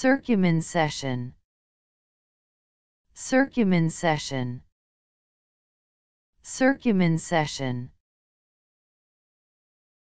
Circumcision Circumcision Circumcision